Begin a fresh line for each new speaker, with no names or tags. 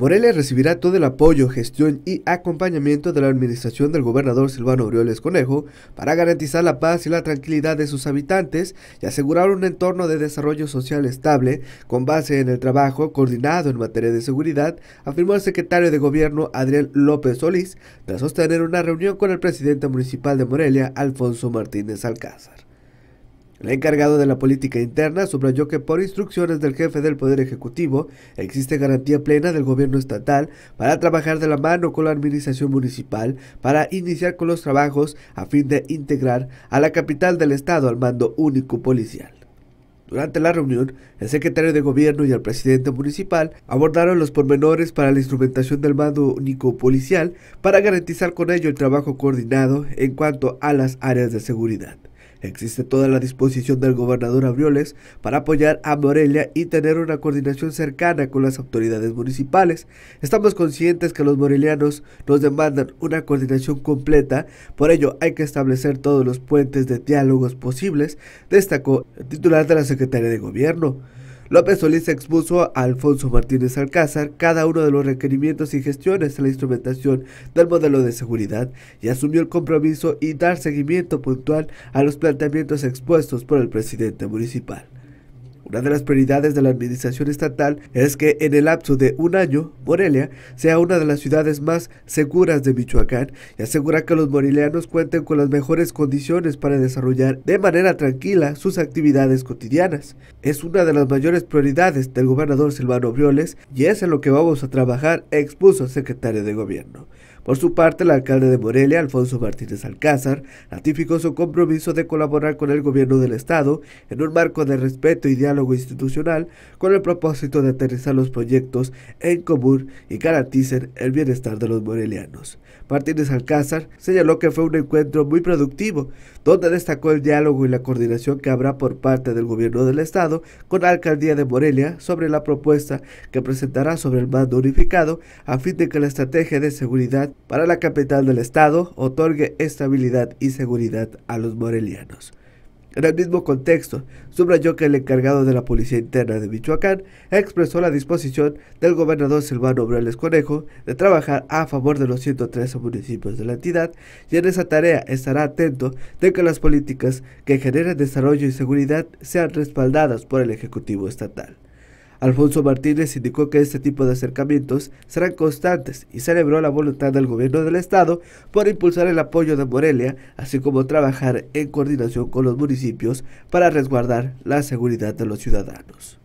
Morelia recibirá todo el apoyo, gestión y acompañamiento de la administración del gobernador Silvano Orioles Conejo para garantizar la paz y la tranquilidad de sus habitantes y asegurar un entorno de desarrollo social estable con base en el trabajo coordinado en materia de seguridad, afirmó el secretario de gobierno Adrián López Solís tras sostener una reunión con el presidente municipal de Morelia, Alfonso Martínez Alcázar. El encargado de la política interna subrayó que por instrucciones del jefe del Poder Ejecutivo existe garantía plena del gobierno estatal para trabajar de la mano con la administración municipal para iniciar con los trabajos a fin de integrar a la capital del estado al mando único policial. Durante la reunión, el secretario de Gobierno y el presidente municipal abordaron los pormenores para la instrumentación del mando único policial para garantizar con ello el trabajo coordinado en cuanto a las áreas de seguridad. Existe toda la disposición del gobernador Abrioles para apoyar a Morelia y tener una coordinación cercana con las autoridades municipales. Estamos conscientes que los morelianos nos demandan una coordinación completa, por ello hay que establecer todos los puentes de diálogos posibles, destacó el titular de la Secretaría de Gobierno. López Solís expuso a Alfonso Martínez Alcázar cada uno de los requerimientos y gestiones de la instrumentación del modelo de seguridad y asumió el compromiso y dar seguimiento puntual a los planteamientos expuestos por el presidente municipal. Una de las prioridades de la administración estatal es que en el lapso de un año, Morelia sea una de las ciudades más seguras de Michoacán y asegura que los morelianos cuenten con las mejores condiciones para desarrollar de manera tranquila sus actividades cotidianas. Es una de las mayores prioridades del gobernador Silvano Brioles y es en lo que vamos a trabajar, expuso el secretario de gobierno. Por su parte, el alcalde de Morelia, Alfonso Martínez Alcázar, ratificó su compromiso de colaborar con el gobierno del Estado en un marco de respeto y diálogo institucional con el propósito de aterrizar los proyectos en común y garantizar el bienestar de los morelianos. Martínez Alcázar señaló que fue un encuentro muy productivo, donde destacó el diálogo y la coordinación que habrá por parte del gobierno del Estado con la alcaldía de Morelia sobre la propuesta que presentará sobre el mando unificado a fin de que la estrategia de seguridad para la capital del estado otorgue estabilidad y seguridad a los morelianos. En el mismo contexto, subrayó que el encargado de la Policía Interna de Michoacán expresó la disposición del gobernador Silvano Obrales Conejo de trabajar a favor de los 113 municipios de la entidad y en esa tarea estará atento de que las políticas que generen desarrollo y seguridad sean respaldadas por el Ejecutivo Estatal. Alfonso Martínez indicó que este tipo de acercamientos serán constantes y celebró la voluntad del gobierno del estado por impulsar el apoyo de Morelia, así como trabajar en coordinación con los municipios para resguardar la seguridad de los ciudadanos.